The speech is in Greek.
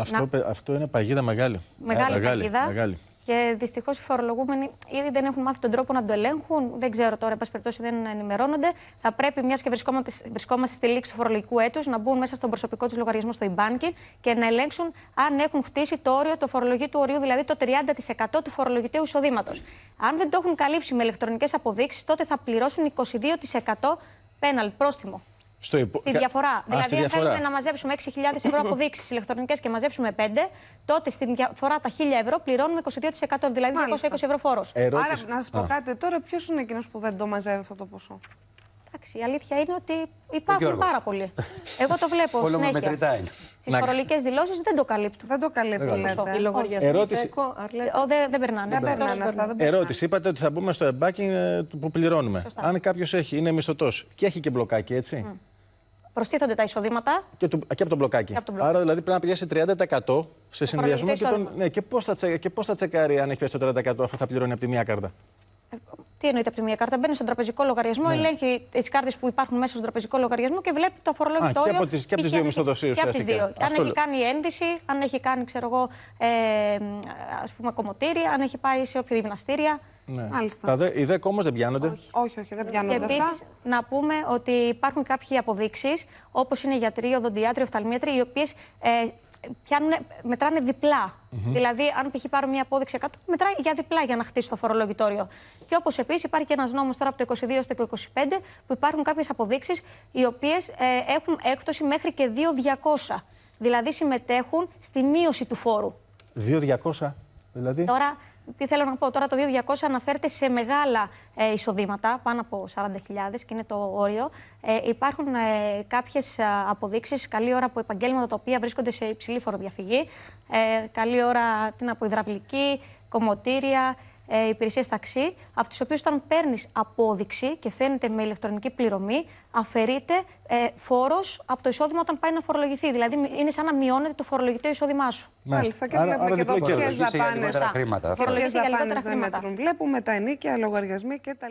Αυτό, να... αυτό είναι παγίδα μεγάλη. Μεγάλη, παγίδα. Μεγάλη. Και δυστυχώς οι φορολογούμενοι ήδη δεν έχουν μάθει τον τρόπο να το ελέγχουν. Δεν ξέρω τώρα, εν πάση περιπτώσει, δεν ενημερώνονται. Θα πρέπει, μιας και βρισκόμαστε στη λήξη του φορολογικού έτους, να μπουν μέσα στον προσωπικό τους λογαριασμό στο e-banking και να ελέγξουν αν έχουν χτίσει το όριο, το φορολογή του ορίου, δηλαδή το 30% του φορολογητέου εισοδήματος. Αν δεν το έχουν καλύψει με ηλεκτρονικές αποδείξεις, τότε θα πληρώσουν 22% πέναλ, πρόστιμο. Στο υπο... Στη διαφορά. δηλαδή, αν διαφορά. θέλετε να μαζέψουμε 6.000 ευρώ αποδείξεις ηλεκτρονικές και μαζέψουμε 5, τότε στη διαφορά τα 1.000 ευρώ πληρώνουμε 22%, δηλαδή 220 ευρώ φόρος. Άρα, να σας πω α. κάτι τώρα, ποιος είναι εκείνος που δεν το μαζεύει αυτό το ποσό. Εντάξει, Η αλήθεια είναι ότι υπάρχουν πάρα πολλοί. Εγώ το βλέπω Πολύ συνέχεια. Στι φορολογικές δηλώσεις δεν το καλύπτουν. Δεν το καλύπτουν. Οι λογαριασμοί Ερώτηση... δεν, δεν περνάνε. Δεν περνάνε αυτά. Δεν Ερώτηση. Είπατε ότι θα μπούμε στο εμπάκινγκ που πληρώνουμε. Αν κάποιος έχει, είναι μισθωτός και έχει και μπλοκάκι, έτσι προστίθονται τα εισοδήματα. Και, από τον μπλοκάκι. Άρα δηλαδή πρέπει να πηγαίνει 30% σε συνδυασμό και, τον, ναι, και πώς θα, τσε, θα τσεκάρει αν έχει πιάσει το 30% αφού θα πληρώνει από τη μία κάρτα. Τι εννοείται από τη μία κάρτα. Μπαίνει στον τραπεζικό λογαριασμό, ναι. ελέγχει τις κάρτες που υπάρχουν μέσα στον τραπεζικό λογαριασμό και βλέπει το αφορολόγητο όριο. Και από τις δύο μισθοδοσίες. Και από δύο. αν έχει κάνει ένδυση, αν έχει κάνει, ξέρω εγώ, ε, ας πούμε, κομμωτήρι, αν έχει πάει σε όποια γυμναστήρια. Ναι. Μάλιστα. Τα δε, οι ΔΕΚ όμω δεν πιάνονται. Όχι, όχι, όχι δεν πιάνονται. Και επίσης να πούμε ότι υπάρχουν κάποιοι αποδείξεις, όπως είναι γιατροί, οδοντιάτροι, οφθαλμίατροι, οι οποίες ε, πιάνουν, μετράνε Δηλαδή, αν π.χ. πάρω μια απόδειξη 100, μετράει για διπλά για να χτίσει το φορολογητόριο. Και όπως επίσης υπάρχει και ένας νόμος τώρα από το 22 στο 25 που υπάρχουν κάποιες αποδείξεις οι οποίες ε, έχουν έκπτωση μέχρι και 2,200. Δηλαδή συμμετέχουν στη μείωση του φόρου. 2,200. Δηλαδή? Τώρα, τι θέλω να πω, τώρα το 2.200 αναφέρεται σε μεγάλα ε, εισοδήματα, πάνω από 40.000 και είναι το όριο. Ε, υπάρχουν ε, κάποιες ε, αποδείξεις, καλή ώρα από επαγγέλματα τα οποία βρίσκονται σε υψηλή φοροδιαφυγή, ε, καλή ώρα την από υδραυλική, κομμωτήρια, ε, υπηρεσίες ταξί, από τις οποίες όταν παίρνεις απόδειξη και φαίνεται με ηλεκτρονική πληρωμή, αφαιρείται ε, φόρος από το εισόδημα όταν πάει να φορολογηθεί. Δηλαδή, είναι σαν να μειώνεται το φορολογητό εισόδημά σου. Μάλιστα. Και βλέπουμε και εδώ ποιε δαπάνε δεν μετρούν. Βλέπουμε τα ενίκια, λογαριασμοί και τα